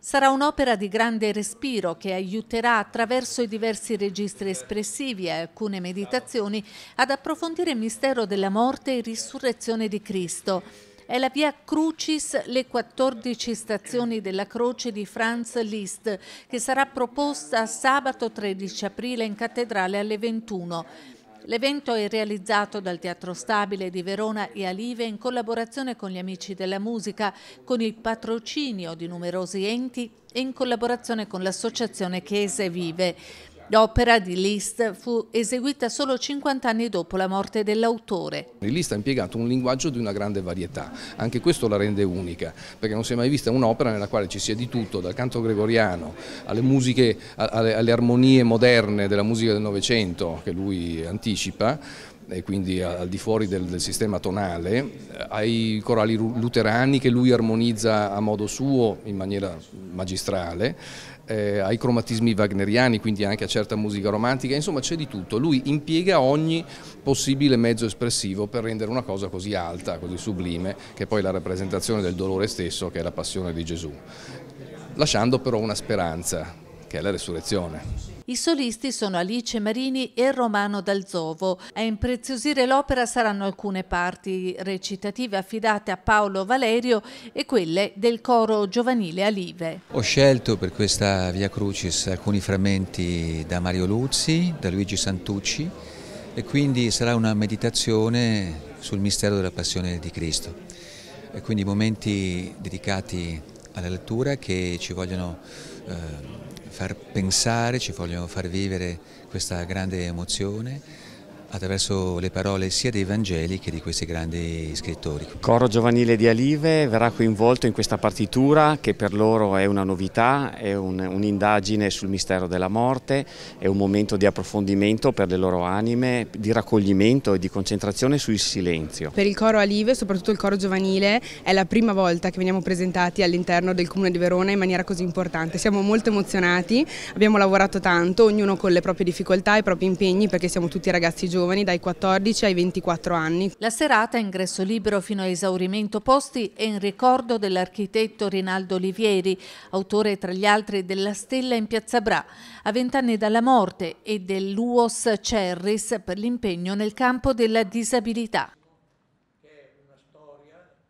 Sarà un'opera di grande respiro che aiuterà attraverso i diversi registri espressivi e alcune meditazioni ad approfondire il mistero della morte e risurrezione di Cristo. È la via Crucis, le 14 stazioni della croce di Franz Liszt, che sarà proposta sabato 13 aprile in cattedrale alle 21. L'evento è realizzato dal Teatro Stabile di Verona e Alive in collaborazione con gli Amici della Musica, con il patrocinio di numerosi enti e in collaborazione con l'Associazione Chiese Vive. L'opera di Liszt fu eseguita solo 50 anni dopo la morte dell'autore. Liszt ha impiegato un linguaggio di una grande varietà, anche questo la rende unica, perché non si è mai vista un'opera nella quale ci sia di tutto, dal canto gregoriano alle musiche, alle, alle armonie moderne della musica del Novecento che lui anticipa, e quindi al di fuori del, del sistema tonale, eh, ai corali luterani che lui armonizza a modo suo in maniera magistrale, eh, ai cromatismi wagneriani, quindi anche a certa musica romantica, insomma c'è di tutto. Lui impiega ogni possibile mezzo espressivo per rendere una cosa così alta, così sublime, che è poi la rappresentazione del dolore stesso, che è la passione di Gesù, lasciando però una speranza, che è la resurrezione. I solisti sono Alice Marini e Romano Dalzovo. A impreziosire l'opera saranno alcune parti recitative affidate a Paolo Valerio e quelle del coro giovanile Alive. Ho scelto per questa Via Crucis alcuni frammenti da Mario Luzzi, da Luigi Santucci e quindi sarà una meditazione sul mistero della passione di Cristo. E quindi momenti dedicati alla lettura che ci vogliono eh, far pensare, ci vogliono far vivere questa grande emozione attraverso le parole sia dei Vangeli che di questi grandi scrittori. Coro giovanile di Alive verrà coinvolto in questa partitura che per loro è una novità, è un'indagine un sul mistero della morte, è un momento di approfondimento per le loro anime, di raccoglimento e di concentrazione sul silenzio. Per il coro Alive, soprattutto il coro giovanile, è la prima volta che veniamo presentati all'interno del Comune di Verona in maniera così importante. Siamo molto emozionati, abbiamo lavorato tanto, ognuno con le proprie difficoltà e i propri impegni perché siamo tutti ragazzi giovani giovani dai 14 ai 24 anni. La serata, ingresso libero fino a esaurimento posti, è in ricordo dell'architetto Rinaldo Olivieri, autore tra gli altri della Stella in Piazza Bra, a vent'anni dalla morte e dell'UOS Cerris per l'impegno nel campo della disabilità.